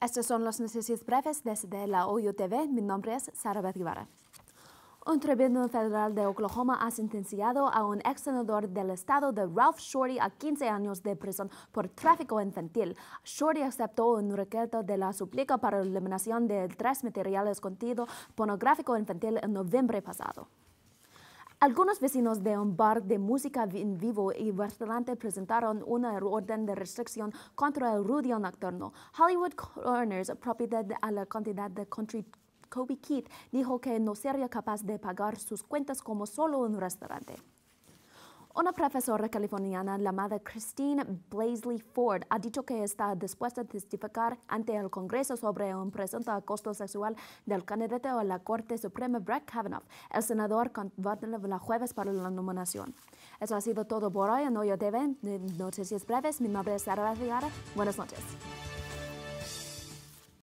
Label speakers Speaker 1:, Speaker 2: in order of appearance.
Speaker 1: Estas son las noticias breves desde la OYO TV. Mi nombre es Sara Beth Guevara. Un tribunal federal de Oklahoma ha sentenciado a un ex senador del estado de Ralph Shorty a 15 años de prisión por tráfico infantil. Shorty aceptó un requerto de la suplica para la eliminación de tres materiales contido pornográfico infantil en noviembre pasado. Algunos vecinos de un bar de música en vivo y restaurante presentaron una orden de restricción contra el ruido nocturno. Hollywood Corners, propiedad a la cantidad de country Kobe Keith, dijo que no sería capaz de pagar sus cuentas como solo un restaurante. Una profesora californiana llamada Christine Blaisley Ford ha dicho que está dispuesta a testificar ante el Congreso sobre un presunto acoso sexual del candidato a la Corte Suprema Brett Kavanaugh. El senador convocó la jueves para la nominación. Eso ha sido todo por hoy en Hoyo TV. Noticias breves. Mi nombre es Sara Villara. Buenas noches.